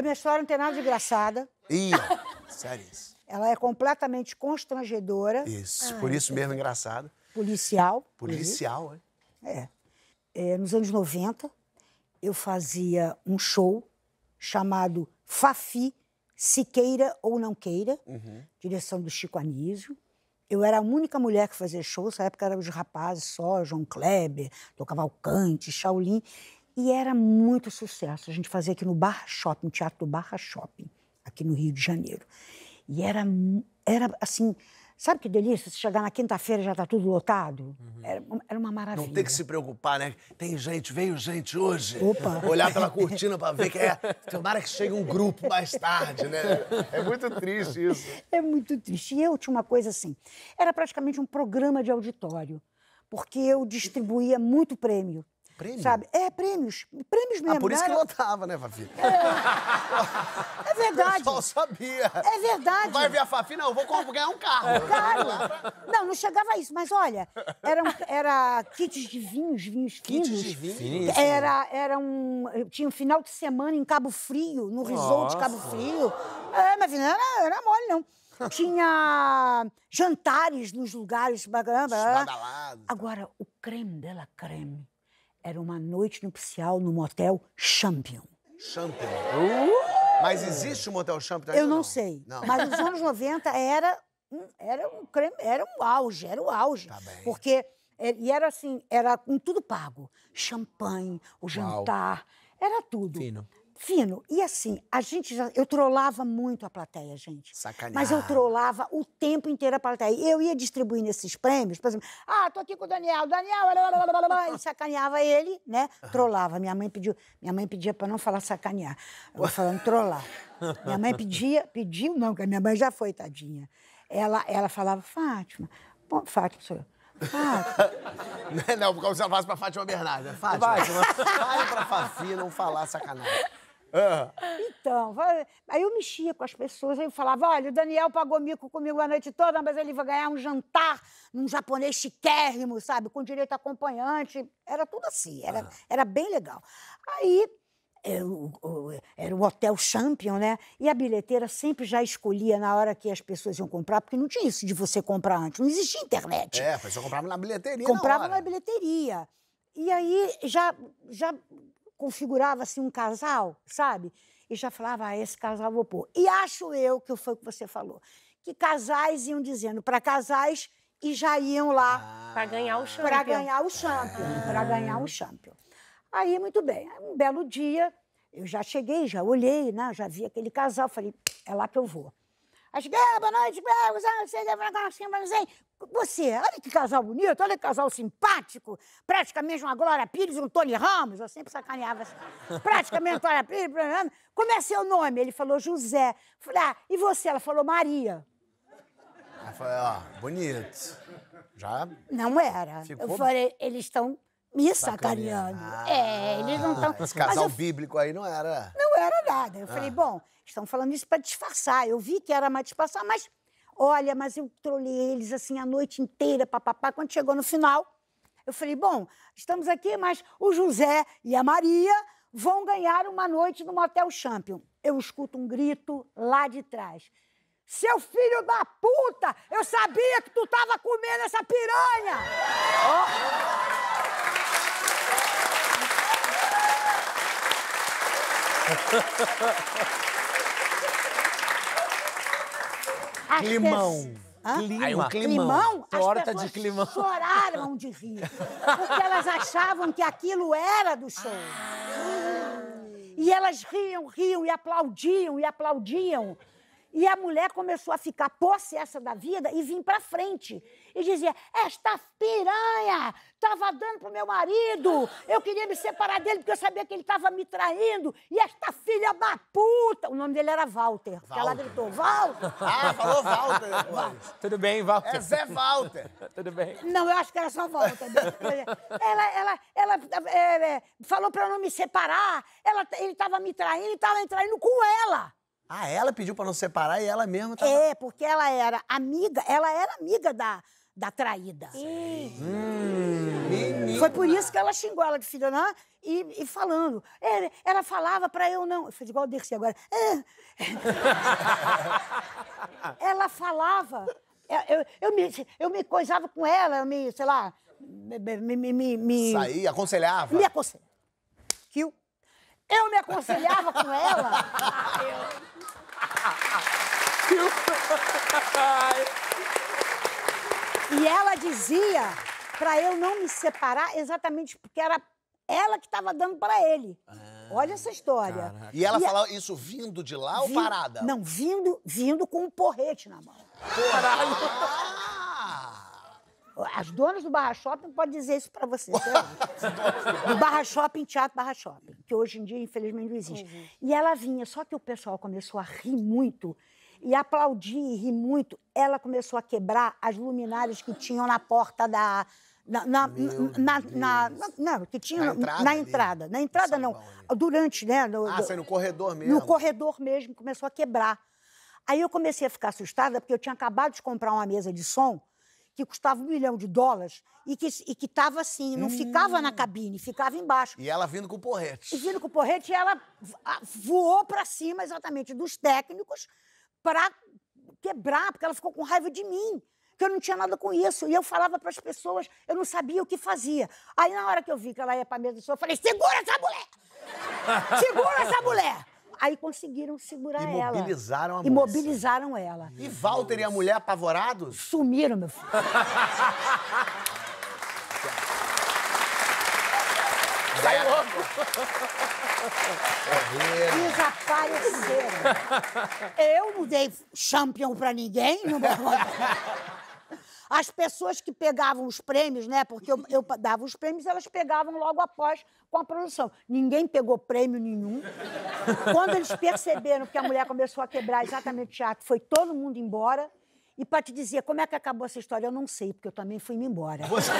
a minha história não tem nada de engraçada. Ih, sério isso. Ela é completamente constrangedora. Isso, ah, por isso então. mesmo engraçada. engraçado. Policial. Policial, é. é. é. Nos anos 90, eu fazia um show chamado Fafi, Se Queira ou Não Queira, uhum. direção do Chico Anísio. Eu era a única mulher que fazia show, nessa época eram os rapazes só, João Kleber, Dom Cavalcante, Shaolin. E era muito sucesso. A gente fazia aqui no Barra Shopping, Teatro do Barra Shopping, aqui no Rio de Janeiro. E era, era assim, Sabe que delícia? Se chegar na quinta-feira já está tudo lotado? Uhum. Era, era, uma maravilha. Não tem que se preocupar, né? Tem gente, veio gente hoje. Opa! Olhar pela cortina para ver que é. Tomara que chegue um grupo mais tarde, né? É muito triste isso. É muito triste. E eu tinha uma coisa assim: era praticamente um programa de auditório, porque eu distribuía muito prêmio. Prêmio? Sabe? É, prêmios. Prêmios mesmo. Ah, por isso né? que lotava, né, Fafi? É, é verdade. Eu só sabia. É verdade. Vai ver a Fafi, não, eu vou ganhar um carro. É claro. Não, não chegava a isso, mas olha, eram, era kits de vinhos, vinhos finos. Kits de vinhos? Era, era um... Tinha um final de semana em Cabo Frio, no resort de Cabo Frio. É, mas não era, era mole, não tinha jantares nos lugares. Bagana, Agora, o creme dela creme era uma noite nupcial no motel Champion. Champion. Uh! Mas existe o motel Champion? Eu não, não? sei. Não. Mas nos anos 90 era um, era um creme, era um auge, era o um auge. Tá bem. Porque é, e era assim, era com tudo pago. Champanhe, o jantar, Uau. era tudo. Fino. Fino. E assim, a gente já. Eu trollava muito a plateia, gente. Sacanagem. Mas eu trollava o tempo inteiro a plateia. Eu ia distribuindo esses prêmios, por exemplo, ah, tô aqui com o Daniel, Daniel, blá, blá, blá, e sacaneava ele, né? Trollava. Minha mãe pediu, minha mãe pedia para não falar sacanear. Eu falando trollar. Minha mãe pedia, pediu, não, porque minha mãe já foi, tadinha. Ela, ela falava, Fátima, bom, Fátima, sou eu. Fátima. não, porque você fala pra Fátima Bernardes. Fátima, Fátima fale pra Fafi não falar sacanagem. Então, aí eu mexia com as pessoas, aí eu falava: olha, o Daniel pagou mico comigo a noite toda, mas ele vai ganhar um jantar num japonês chiquérrimo, sabe? Com direito a acompanhante. Era tudo assim, era, era bem legal. Aí era é, o, era o, Hotel Champion, né? E a bilheteira sempre já escolhia na hora que as pessoas iam comprar, porque não tinha isso de você comprar antes, não existia internet. É, você comprava na bilheteria. Comprava na, na bilheteria. E aí já, já configurava-se um casal, sabe? E já falava, ah, esse casal vou pôr. E acho eu que foi o que você falou, que casais iam dizendo para casais e já iam lá ah. para ganhar o champion, para ganhar o champion, ah. para ganhar o champion. Aí muito bem, um belo dia eu já cheguei, já olhei, né? Já vi aquele casal, falei, é lá que eu vou. Aí cheguei, ah, boa noite, ah, você, olha que casal bonito, olha que casal simpático, praticamente uma Glória Pires e um Tony Ramos, eu sempre sacaneava assim. Praticamente uma Glória Pires, como é seu nome? Ele falou José. Falei, ah, e você? Ela falou Maria. Eu falei, ah, bonito. Já? Não era. Ficou... Eu falei, eles estão me sacaneando. Ah, é, eles não estão. Esse casal eu... bíblico aí não era. Não era nada. Eu ah. falei, bom, estão falando isso para disfarçar. Eu vi que era para disfarçar, mas Olha, mas eu trolei eles assim a noite inteira, papapá. Quando chegou no final, eu falei: bom, estamos aqui, mas o José e a Maria vão ganhar uma noite no Motel Champion. Eu escuto um grito lá de trás. Seu filho da puta! Eu sabia que tu tava comendo essa piranha! Oh. As Climão. Clima. Aí um climão. climão Torta de climão. choraram de rir, porque elas achavam que aquilo era do show. Ah. E elas riam, riam e aplaudiam e aplaudiam. E a mulher começou a ficar possessa da vida e vir para frente. E dizia: Esta piranha estava dando pro meu marido, eu queria me separar dele porque eu sabia que ele estava me traindo. E esta filha da puta. O nome dele era Walter. Walter. Ela gritou: Walter. Ah, falou Walter. Tudo bem, Walter? É Zé Walter. Tudo bem. Não, eu acho que era só Walter. ela ela, ela é, é falou para eu não me separar, ela, ele estava me traindo e estava me traindo com ela. Ah, ela pediu para não separar e ela mesma tava... É, porque ela era amiga, ela era amiga da, da traída. Hum, Foi por isso que ela xingou ela de filha, não? Né? E, e, falando. Ela, ela falava para eu não. Eu falei, igual o Dercy agora. ela falava. Eu, eu, eu, me, eu me coisava com ela, eu me, sei lá, me. me, me, me Saí, aconselhava? Me aconselhava. Eu me aconselhava com ela. e ela dizia para eu não me separar exatamente porque era ela que estava dando para ele. Ah, Olha essa história. Caraca. E ela e falava a... isso vindo de lá ou parada? Não, vindo, vindo com um porrete na mão. Caralho. As donas do Barra Shopping podem dizer isso para você. Tá? do Barra Shopping, Teatro Barra Shopping, que hoje em dia, infelizmente, não existe. Uhum. E ela vinha, só que o pessoal começou a rir muito e aplaudir e rir muito. Ela começou a quebrar as luminárias que tinham na porta da. Na, na, na, na, não, que tinha na entrada, na entrada, na entrada não, durante, né? No, ah, do, foi no corredor mesmo. No corredor mesmo, começou a quebrar. Aí eu comecei a ficar assustada, porque eu tinha acabado de comprar uma mesa de som que custava um milhão de dólares e que, e que tava assim, não hum. ficava na hum. cabine, ficava embaixo. E ela vindo com o porrete. E vindo com o porrete, ela voou para cima exatamente dos técnicos para quebrar, porque ela ficou com raiva de mim, que eu não tinha nada com isso. E eu falava para as pessoas, eu não sabia o que fazia. Aí na hora que eu vi que ela ia para mesa do show, eu falei: "Segura essa mulher! Segura essa mulher!" aí conseguiram segurar ela. Imobilizaram a Imobilizaram ela. E Walter e a mulher apavorados? Sumiram, meu filho. Vai é. logo! Desapareceram. Eu não dei champion pra ninguém, no meu As pessoas que pegavam os prêmios, né? Porque eu, eu dava os prêmios, elas pegavam logo após com a produção. Ninguém pegou prêmio nenhum. Quando eles perceberam que a mulher começou a quebrar exatamente o teatro, foi todo mundo embora. E para te dizer como é que acabou essa história, eu não sei, porque eu também fui-me embora. Você...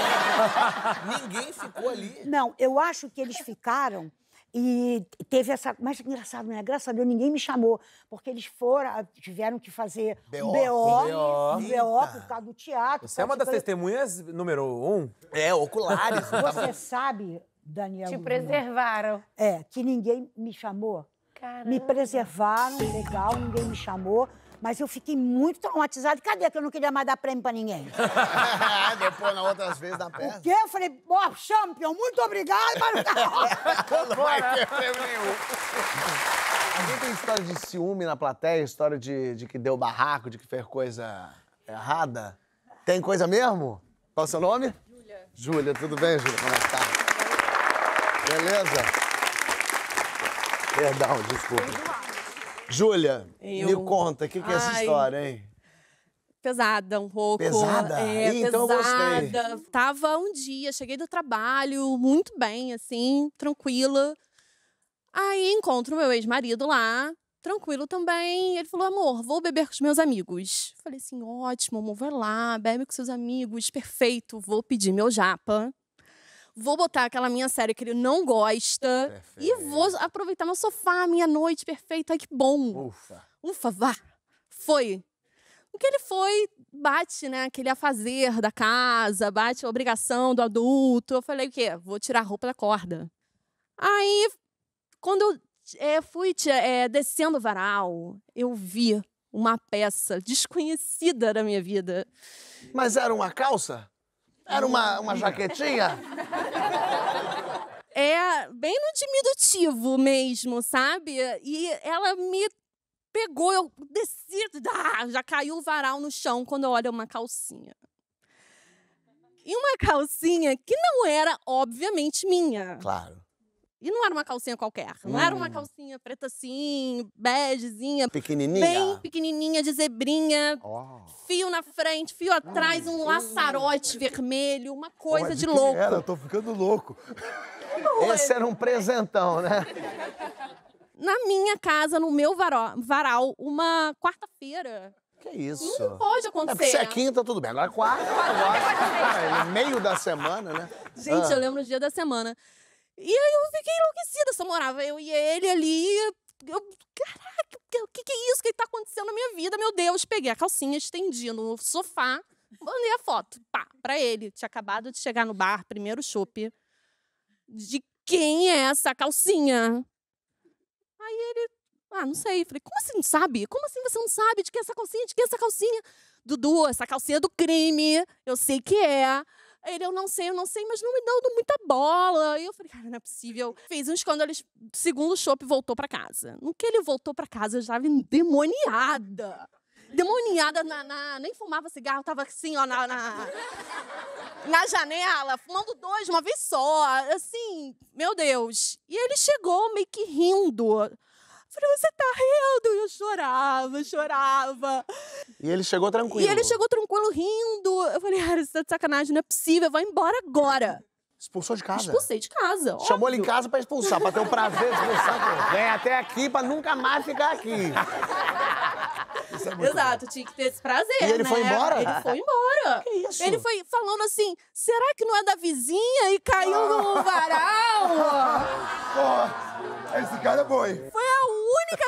Ninguém ficou ali? Não, eu acho que eles ficaram e teve essa. Mas engraçado, né? Graças a Deus ninguém me chamou, porque eles foram, tiveram que fazer BO, um BO, um BO por causa do teatro. Você é uma das testemunhas número um? É, oculares. Você então. sabe, Daniel. Te preservaram. É, que ninguém me chamou. Caramba. Me preservaram, legal, ninguém me chamou. Mas eu fiquei muito traumatizada. Cadê que eu não queria mais dar prêmio pra ninguém? Depois, na outras vezes, dá prêmio. O quê? Eu falei, ó, oh, champion, muito obrigado, mas não Não vai ter prêmio nenhum. Alguém tem história de ciúme na plateia? História de, de que deu barraco, de que fez coisa errada? Tem coisa mesmo? Qual é o seu nome? Júlia. Júlia, tudo bem, Júlia? Como é que tá? Beleza? Perdão, desculpa. Júlia, eu... me conta, o que, que é essa história, hein? pesada um pouco. Pesada? É, Ih, então pesada. Então gostei. Tava um dia, cheguei do trabalho, muito bem, assim, tranquila. Aí encontro meu ex-marido lá, tranquilo também. Ele falou: amor, vou beber com os meus amigos. Falei assim: ótimo, amor, vai lá, bebe com seus amigos, perfeito, vou pedir meu japa vou botar aquela minha série que ele não gosta Perfeito. e vou aproveitar meu sofá, minha noite perfeita. Ai, que bom. Ufa. Ufa, vá. Foi. O que ele foi, bate, né? Aquele afazer da casa, bate a obrigação do adulto. Eu falei o quê? Vou tirar a roupa da corda. Aí, quando eu é, fui é, descendo o varal, eu vi uma peça desconhecida da minha vida. Mas era uma calça? Era uma, uma jaquetinha? É bem no diminutivo mesmo, sabe? E ela me pegou, eu desci, já caiu o varal no chão quando eu olho uma calcinha. E uma calcinha que não era, obviamente, minha. Claro. E não era uma calcinha qualquer. Não hum. era uma hum. calcinha preta assim, begezinha. Pequenininha? Bem pequenininha, de zebrinha. Oh. Fio na frente, fio atrás, hum. um laçarote vermelho. Uma coisa Pode de louco. Era, eu tô ficando louco. Esse era um presentão, né? Na minha casa, no meu varal, uma quarta-feira, que isso? Não pode é, acontecer. É, se é quinta, tá tudo bem. Agora é quarta, agora. no é meio da semana, né? Gente, ah. eu lembro o dia da semana. E aí eu fiquei enlouquecida, só morava eu e ele ali. Eu, caraca, o que, que é isso? O que está acontecendo na minha vida? Meu Deus, peguei a calcinha, estendi no sofá, mandei a foto, pá, pra ele. Tinha acabado de chegar no bar, primeiro chope. De quem é essa calcinha? Aí ele, ah, não sei. Falei, como assim não sabe? Como assim você não sabe de quem é essa calcinha? De quem é essa calcinha? Dudu, essa calcinha é do crime. Eu sei que é. Ele, eu não sei, eu não sei, mas não me dando muita bola. E eu falei, cara, não é possível. Fez um escândalo, segundo e voltou para casa. No que ele voltou para casa, eu estava endemoniada. Demoniada na, na, Nem fumava cigarro, tava assim, ó, na, na. Na janela, fumando dois uma vez só. Assim, meu Deus. E ele chegou meio que rindo falei, você tá rindo? E eu chorava, chorava. E ele chegou tranquilo. E ele chegou tranquilo, rindo. Eu falei, cara, você tá de sacanagem, não é possível, vai embora agora. Expulsou de casa? Expulsei de casa. Chamou ele em casa pra expulsar, pra ter o prazer de expulsar. Vem até aqui pra nunca mais ficar aqui. É Exato, bom. tinha que ter esse prazer. E ele né? foi embora? Ele foi embora. Que isso? Ele foi falando assim: será que não é da vizinha? E caiu no varal. Pô, esse cara é bom, Foi a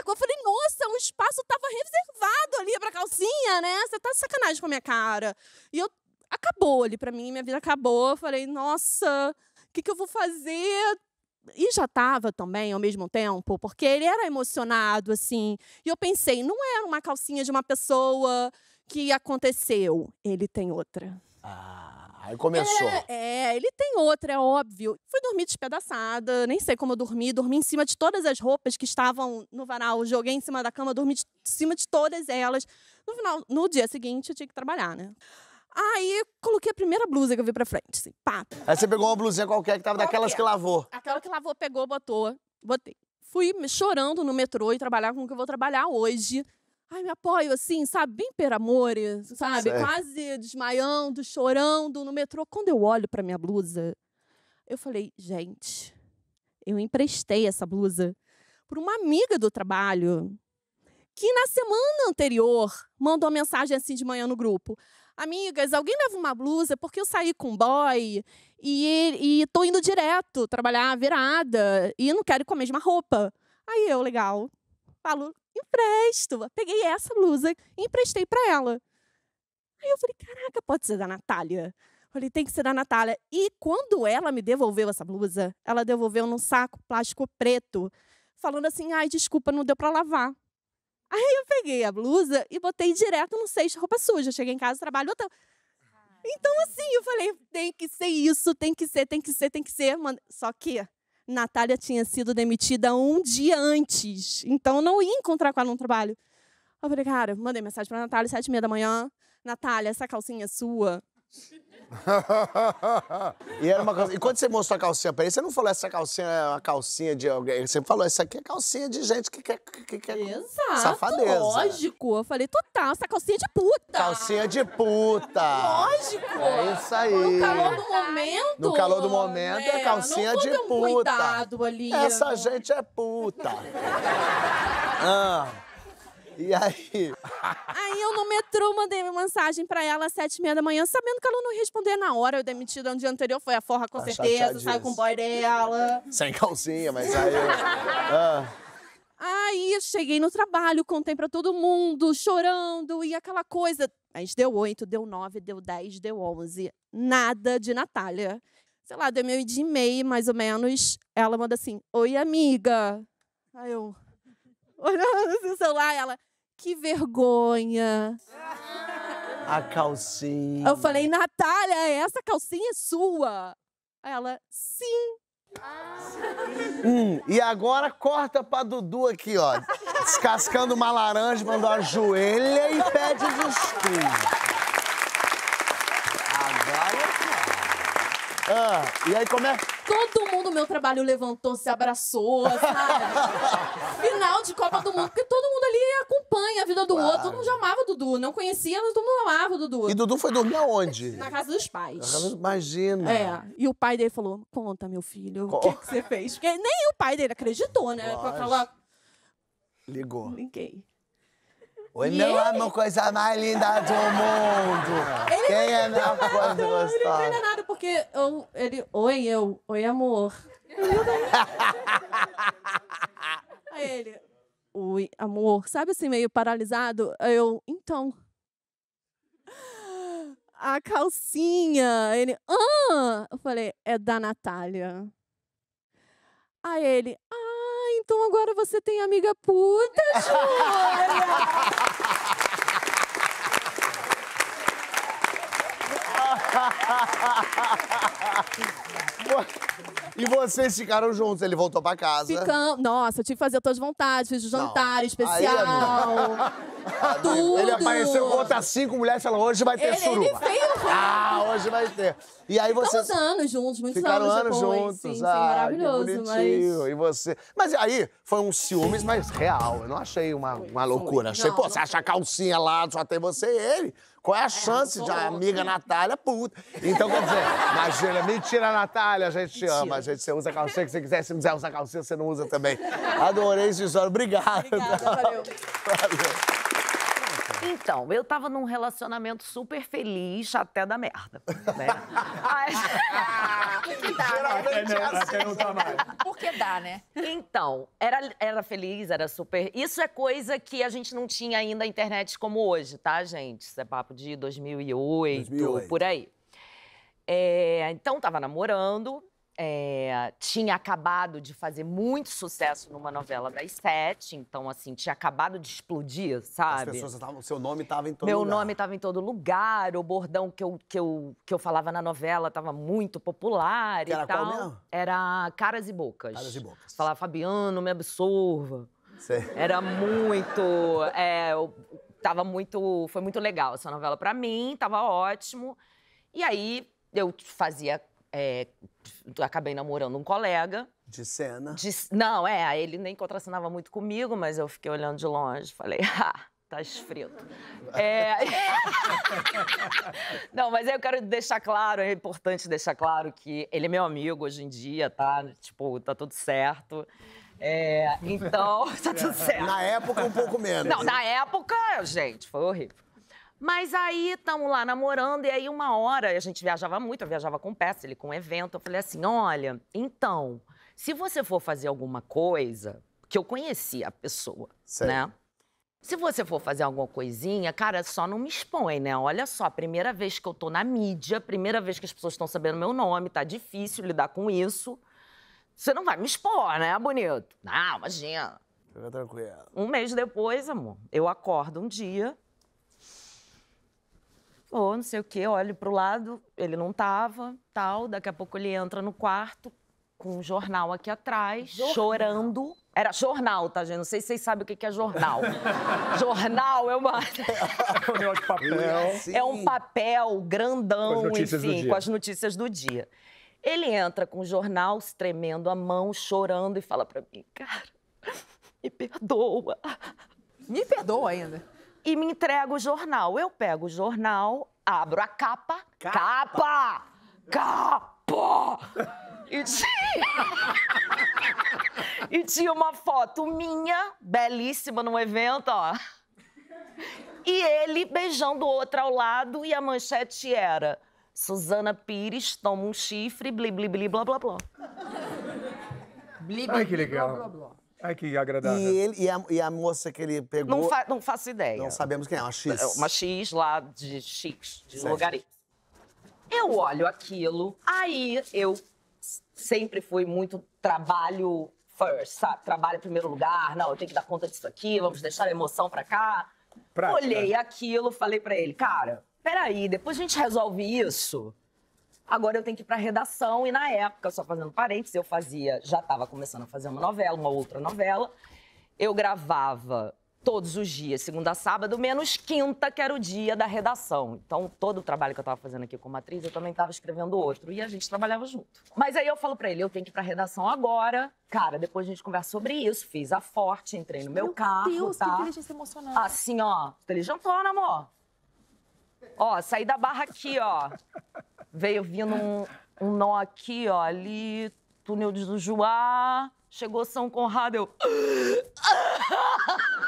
eu falei, nossa, o espaço tava reservado ali pra calcinha, né? Você tá de sacanagem com a minha cara. E eu acabou ali pra mim, minha vida acabou. Eu falei, nossa, o que, que eu vou fazer? E já estava também ao mesmo tempo, porque ele era emocionado, assim. E eu pensei, não era é uma calcinha de uma pessoa que aconteceu. Ele tem outra. Ah, aí começou. É, é, ele tem outra, é óbvio. Fui dormir despedaçada, nem sei como eu dormi. Dormi em cima de todas as roupas que estavam no varal. Joguei em cima da cama, dormi de, em cima de todas elas. No final, no dia seguinte, eu tinha que trabalhar, né? Aí coloquei a primeira blusa que eu vi pra frente, assim, pá. Aí você pegou uma blusinha qualquer que tava qualquer. daquelas que lavou. Aquela que lavou, pegou, botou, botei. Fui chorando no metrô e trabalhar com o que eu vou trabalhar hoje. Ai, me apoio, assim, sabe? Bem per amore, sabe? Certo. Quase desmaiando, chorando no metrô. Quando eu olho para minha blusa, eu falei, gente, eu emprestei essa blusa para uma amiga do trabalho que na semana anterior mandou uma mensagem assim de manhã no grupo. Amigas, alguém leva uma blusa porque eu saí com um boy e, e tô indo direto trabalhar virada e não quero ir com a mesma roupa. Aí eu, legal, falo, empresto. Peguei essa blusa e emprestei para ela. Aí eu falei, caraca, pode ser da Natália. Falei, tem que ser da Natália. E quando ela me devolveu essa blusa, ela devolveu num saco plástico preto, falando assim, ai, desculpa, não deu para lavar. Aí eu peguei a blusa e botei direto no cesto roupa suja. Cheguei em casa, trabalho no ah, Então, assim, eu falei, tem que ser isso, tem que ser, tem que ser, tem que ser. Só que Natália tinha sido demitida um dia antes. Então eu não ia encontrar com ela no trabalho. Eu falei, cara, mandei mensagem pra Natália, sete e meia da manhã. Natália, essa calcinha é sua. e era uma calcinha. E quando você mostrou a calcinha pra ele, você não falou essa calcinha é uma calcinha de alguém. Você falou, essa aqui é calcinha de gente que quer. Que, que, Exato, safadeza. Lógico. Eu falei, total, essa calcinha é de puta. Calcinha de puta. Lógico. É isso aí. No calor do momento. No calor do momento é, é calcinha de puta. Um cuidado ali. Essa gente é puta. ah. E aí? Aí eu no metrô mandei uma mensagem pra ela às sete e meia da manhã, sabendo que ela não ia na hora. Eu demiti do dia anterior, foi a forra com tá certeza, saiu com o boy dela. Sem calcinha, mas aí... ah. Aí cheguei no trabalho, contei pra todo mundo, chorando e aquela coisa. Mas deu oito, deu nove, deu dez, deu onze. Nada de Natália. Sei lá, deu meio dia e meio, mais ou menos. Ela manda assim, oi, amiga. Aí eu olhando no assim o celular, ela, que vergonha. A calcinha. Eu falei, Natália, essa calcinha é sua? Ela, sim. Ah. Hum, e agora corta pra Dudu aqui, ó. Descascando uma laranja, mandou a joelha e pede desculpa. Ah, e aí como é? Todo mundo meu trabalho levantou, se abraçou, sabe? Final de Copa do Mundo, porque todo mundo ali acompanha a vida do claro. outro. Todo mundo já amava o Dudu, não conhecia, mas todo mundo amava o Dudu. E Dudu foi dormir aonde? Na casa dos pais. Casa... Imagina. É, e o pai dele falou, conta, meu filho, o que, que, você fez? Porque nem o pai dele acreditou, né? Ligou. Liguei. Oi, e meu ele? amor, coisa mais linda do mundo. Ele Quem é meu amor Ele não entende nada, porque eu, ele... Oi, eu. Oi, amor. Aí ele... Oi, amor. Sabe assim, meio paralisado? Eu... Então... A calcinha. Ele... Ah! Eu falei, é da Natália. Aí ele... Ah! Então agora você tem amiga puta, Júlia! E vocês ficaram juntos, ele voltou pra casa. Ficamos. Nossa, eu tive que fazer todas as vontades, fiz jantar especial. Aí, tudo. Ele apareceu com outras cinco mulheres e falou: hoje vai ter ele, suruba. Ele fez né? Ah, hoje vai ter. E aí vocês. Ficamos anos juntos, muitos ficaram anos. Ficaram juntos. Sim, ah, maravilhoso, bonitinho. Mas... E você. Mas aí, foi um ciúmes, mas real. Eu não achei uma, uma loucura. Achei, não, pô, não... você acha a calcinha lá, só tem você e ele. Qual é a é, chance é, de a amiga Natália puta? Então, quer dizer, imagina, mentira, Natália, a gente mentira. ama, a gente você usa calcinha que você quiser, se não quiser usar calcinha, você não usa também. Adorei, Gisora, obrigado. Obrigada, valeu. valeu. Então, eu tava num relacionamento super feliz até da merda. Né? Mas... Porque dá, né? Geralmente né? Assim. Até não tá mais. Porque dá, né? Então, era, era feliz, era super. Isso é coisa que a gente não tinha ainda a internet como hoje, tá, gente? Isso é papo de 2008, 2008. por aí. É, então, tava namorando é, tinha acabado de fazer muito sucesso numa novela das sete, então, assim, tinha acabado de explodir, sabe? As pessoas estavam, o seu nome estava em todo Meu lugar. Meu nome estava em todo lugar, o bordão que eu, que eu, que eu falava na novela estava muito popular que e era tal. Qual mesmo? Era Caras e Bocas. Caras e Bocas. Falava, Fabiano, me absorva. Era muito. É, tava muito. Foi muito legal essa novela para mim, tava ótimo. E aí eu fazia é, acabei namorando um colega. De cena? De, não, é, ele nem contracenava muito comigo, mas eu fiquei olhando de longe, falei, ah, tá esfrito. É... não, mas eu quero deixar claro, é importante deixar claro que ele é meu amigo hoje em dia, tá? Tipo, tá tudo certo. É, então, tá tudo certo. Na época, um pouco menos. Não, na época, gente, foi horrível. Mas aí estamos lá namorando, e aí uma hora a gente viajava muito, eu viajava com peça, ele com evento. Eu falei assim: olha, então, se você for fazer alguma coisa, que eu conhecia a pessoa, Sei. né? Se você for fazer alguma coisinha, cara, só não me expõe, né? Olha só, primeira vez que eu tô na mídia, primeira vez que as pessoas estão sabendo meu nome, tá difícil lidar com isso. Você não vai me expor, né, bonito? Não, imagina. Fica tranquilo. Um mês depois, amor, eu acordo um dia, ou não sei o quê, olho pro lado, ele não tava, tal. Daqui a pouco ele entra no quarto com um jornal aqui atrás, jornal. chorando. Era jornal, tá, gente? Não sei se vocês sabem o que é jornal. jornal é uma. é um papel. É um papel grandão, com enfim, com as notícias do dia. Ele entra com o jornal, se tremendo a mão, chorando e fala para mim: Cara, me perdoa. Me perdoa ainda e me entrega o jornal. Eu pego o jornal, abro a capa. Capa! Capa! capa e tinha... e tinha uma foto minha, belíssima, num evento, ó. E ele beijando outra ao lado e a manchete era Suzana Pires toma um chifre, bli, bli, bli, blá, blá, blá. bli, bli, Ai, que legal. Blá, blá, blá. Ai, que agradável. E, ele, e, a, e a moça que ele pegou. Não, fa não faço ideia. Não sabemos quem é, uma X. uma X lá de X, de certo. Logaritmo. Eu olho aquilo, aí eu sempre fui muito trabalho first, sabe? Trabalho em primeiro lugar, não, eu tenho que dar conta disso aqui, vamos deixar a emoção pra cá. Prática. Olhei aquilo, falei para ele, cara, peraí, depois a gente resolve isso. Agora eu tenho que ir para redação e na época, só fazendo parênteses, eu fazia, já estava começando a fazer uma novela, uma outra novela. Eu gravava todos os dias, segunda a sábado, menos quinta, que era o dia da redação. Então, todo o trabalho que eu estava fazendo aqui como atriz, eu também estava escrevendo outro. E a gente trabalhava junto. Mas aí eu falo para ele, eu tenho que ir pra redação agora. Cara, depois a gente conversa sobre isso. Fiz a forte, entrei no meu, meu carro, Deus, tá? que inteligência emocionante. Assim, ó. Inteligentona, amor. Ó, saí da barra aqui, ó. Veio vindo um, um nó aqui, ó, ali, túnel do Juá. Chegou São Conrado, eu.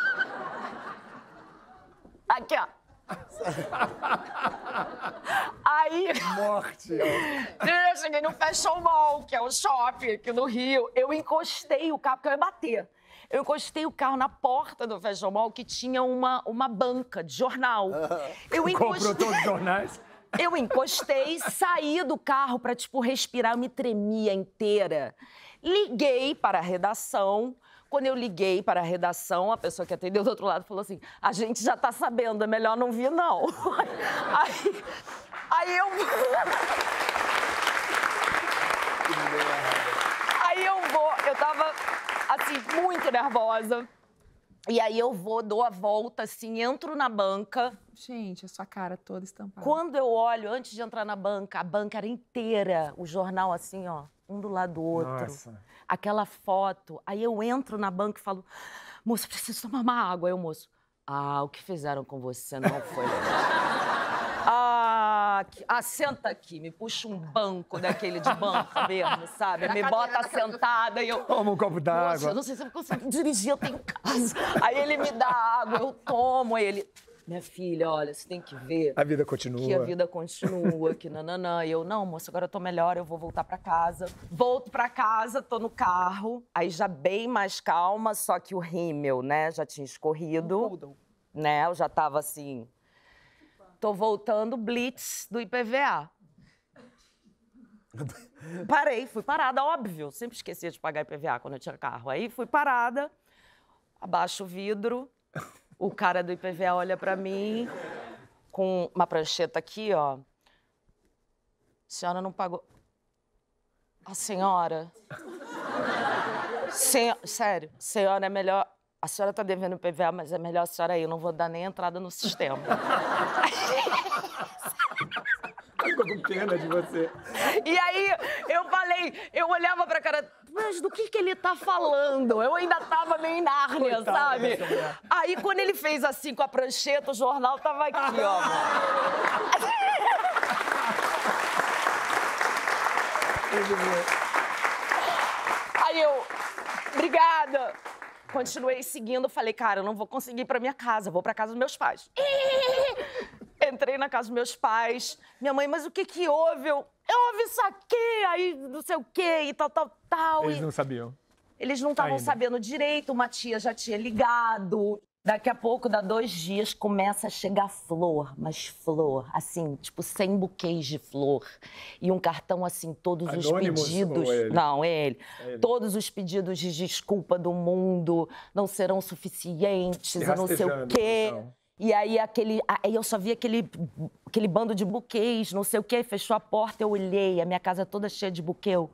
Aqui, ó. Aí. Morte. Eu cheguei no Fashion Mall, que é o shopping aqui no Rio. Eu encostei o carro, porque eu ia bater. Eu encostei o carro na porta do Fashion Mall, que tinha uma, uma banca de jornal. Eu encostei. Comprou todos os jornais? Eu encostei, saí do carro para, tipo, respirar, eu me tremia inteira. Liguei para a redação. Quando eu liguei para a redação, a pessoa que atendeu do outro lado falou assim: a gente já tá sabendo, é melhor não vir, não. Aí, aí eu. Aí eu vou, eu tava assim, muito nervosa. E aí eu vou, dou a volta, assim, entro na banca. Gente, a sua cara toda estampada. Quando eu olho, antes de entrar na banca, a banca era inteira, o jornal assim, ó, um do lado do outro. Nossa. Aquela foto. Aí eu entro na banca e falo, moço, preciso tomar uma água. Aí o moço, ah, o que fizeram com você não foi aqui, ah, senta aqui, me puxa um banco daquele de banco mesmo, sabe? Me bota sentada e eu. Toma um copo d'água. Eu não sei se eu consigo dirigir, eu tenho casa. Aí ele me dá água, eu tomo, aí ele. Minha filha, olha, você tem que ver. A vida continua. Que a vida continua, que nananã. E eu, não, moço, agora eu tô melhor, eu vou voltar para casa. Volto para casa, tô no carro. Aí já bem mais calma, só que o rímel, né, já tinha escorrido. Um né, eu já tava assim, Tô voltando blitz do IPVA. Parei, fui parada, óbvio. Sempre esquecia de pagar IPVA quando eu tinha carro. Aí fui parada, abaixo o vidro, o cara do IPVA olha para mim com uma prancheta aqui, ó. A senhora não pagou. A senhora. Sen... Sério, senhora é melhor. A senhora tá devendo IPVA, mas é melhor a senhora aí. Eu não vou dar nem entrada no sistema. Ficou com pena de você. E aí eu falei, eu olhava pra cara, mas do que que ele tá falando? Eu ainda tava meio em Nárnia, Coitada sabe? Aí quando ele fez assim com a prancheta, o jornal tava aqui, ó. Aí eu, obrigada. Continuei seguindo, falei, cara, eu não vou conseguir ir pra minha casa, vou pra casa dos meus pais entrei na casa dos meus pais. Minha mãe, mas o que que houve? Eu, eu ouvi isso aqui, aí não sei o quê, e tal, tal, tal. Eles e... não sabiam. Eles não estavam sabendo direito, uma tia já tinha ligado. Daqui a pouco, dá dois dias, começa a chegar flor, mas flor, assim, tipo, sem buquês de flor. E um cartão, assim, todos Anônimos, os assim, pedidos. Ele? Não, ele. É ele. Todos os pedidos de desculpa do mundo não serão suficientes, a não sei o quê. Então. E aí, aquele, aí eu só vi aquele, aquele bando de buquês, não sei o quê, fechou a porta, eu olhei, a minha casa toda cheia de buquê. Eu,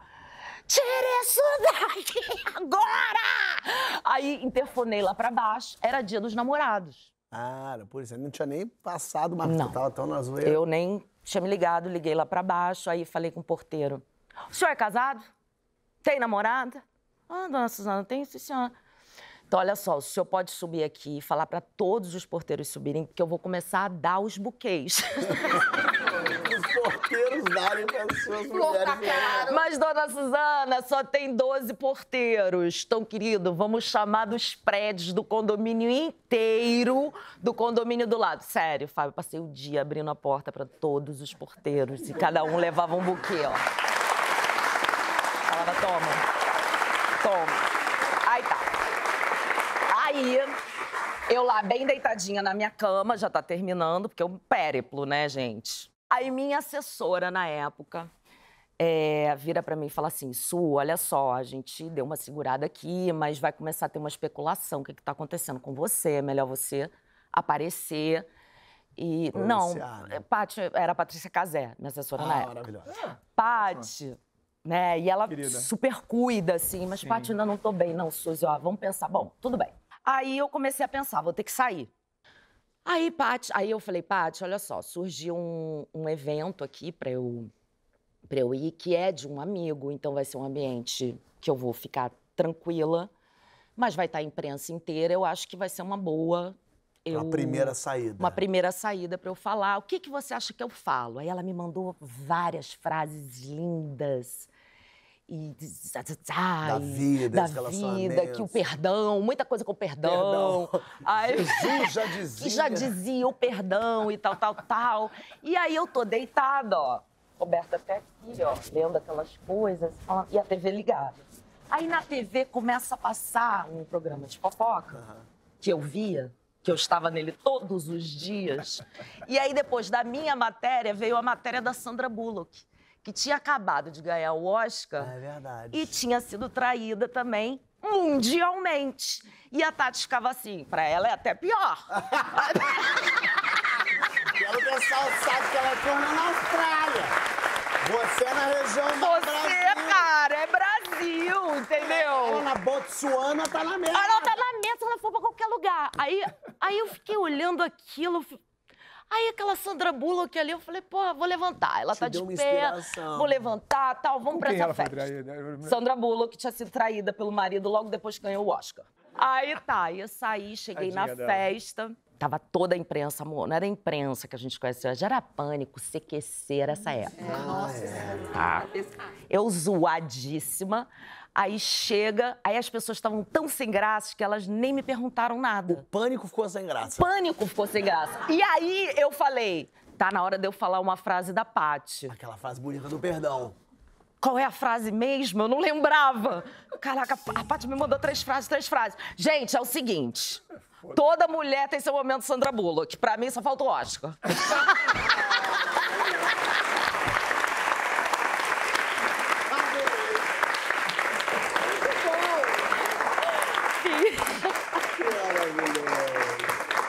Tire isso daqui agora! Aí interfonei lá para baixo, era dia dos namorados. Ah, por isso, não tinha nem passado, mas não. tava tão nas ruas. Eu nem tinha me ligado, liguei lá para baixo, aí falei com o porteiro. O senhor é casado? Tem namorada? Ah, dona Suzana, tem sim, senhora. Então, olha só, o senhor pode subir aqui e falar para todos os porteiros subirem, porque eu vou começar a dar os buquês. os porteiros darem para as suas mulheres. Mas, dona Suzana, só tem 12 porteiros. Então, querido, vamos chamar dos prédios do condomínio inteiro do condomínio do lado. Sério, Fábio, passei o dia abrindo a porta para todos os porteiros e cada um levava um buquê, ó. Falava, toma. Eu lá, bem deitadinha na minha cama, já tá terminando, porque é um périplo, né, gente? Aí minha assessora na época é, vira para mim e fala assim: Su, olha só, a gente deu uma segurada aqui, mas vai começar a ter uma especulação. O que, que tá acontecendo com você? É melhor você aparecer. E. Não, né? Pati era a Patrícia Casé, minha assessora ah, na época. Maravilhosa. Ah, Paty. Né? E ela Querida. super cuida, assim, mas, Pati, ainda não tô bem, não, Suzy, ó, vamos pensar. Bom, tudo bem. Aí eu comecei a pensar, vou ter que sair. Aí, Pat, aí eu falei, Pat, olha só, surgiu um, um evento aqui para eu, para eu ir, que é de um amigo, então vai ser um ambiente que eu vou ficar tranquila, mas vai estar tá a imprensa inteira, eu acho que vai ser uma boa. Eu, uma primeira saída. Uma primeira saída para eu falar. O que, que você acha que eu falo? Aí ela me mandou várias frases lindas e da vida, da vida, que o perdão, muita coisa com o perdão. perdão. Jesus já dizia. Que já dizia o perdão e tal, tal, tal. E aí eu tô deitada, ó, coberta até aqui, ó, lendo aquelas coisas ó, e a TV ligada. Aí na TV começa a passar um programa de fofoca uhum. que eu via, que eu estava nele todos os dias. e aí depois da minha matéria veio a matéria da Sandra Bullock que tinha acabado de ganhar o Oscar. É verdade. E tinha sido traída também mundialmente. E a Tati ficava assim, pra ela é até pior. Pelo pensar o sabe que ela é turma na Austrália. Você é na região do Você, Brasil. cara, é Brasil, entendeu? Ela tá na Botsuana tá na mesa. Ela tá na mesa, ela foi pra qualquer lugar. Aí, aí eu fiquei olhando aquilo, Aí aquela Sandra Bullock ali, eu falei, pô, vou levantar. Ela Te tá de pé, vou levantar, tal, vamos Com pra essa festa. Sandra Bullock tinha sido traída pelo marido logo depois que ganhou o Oscar. Aí tá, eu saí, cheguei Tadinha na dela. festa. Tava toda a imprensa, amor. Não era a imprensa que a gente conheceu, já era pânico, sequecer essa época. É, nossa, é. Tá. Eu zoadíssima. Aí chega, aí as pessoas estavam tão sem graça que elas nem me perguntaram nada. O pânico ficou sem graça. pânico ficou sem graça. E aí eu falei, tá na hora de eu falar uma frase da Paty. Aquela frase bonita do perdão. Qual é a frase mesmo? Eu não lembrava. Caraca, a Paty me mandou três frases, três frases. Gente, é o seguinte. Toda mulher tem seu momento Sandra Bullock. Pra mim, só falta o Oscar.